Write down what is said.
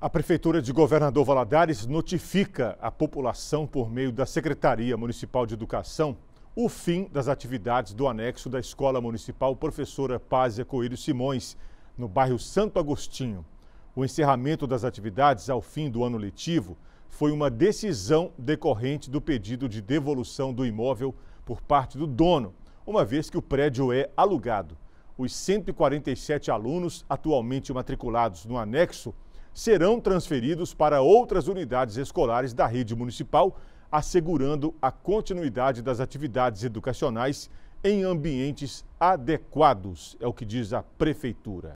A Prefeitura de Governador Valadares notifica a população por meio da Secretaria Municipal de Educação o fim das atividades do anexo da Escola Municipal Professora Pásia Coelho Simões, no bairro Santo Agostinho. O encerramento das atividades ao fim do ano letivo foi uma decisão decorrente do pedido de devolução do imóvel por parte do dono, uma vez que o prédio é alugado. Os 147 alunos atualmente matriculados no anexo serão transferidos para outras unidades escolares da rede municipal, assegurando a continuidade das atividades educacionais em ambientes adequados, é o que diz a prefeitura.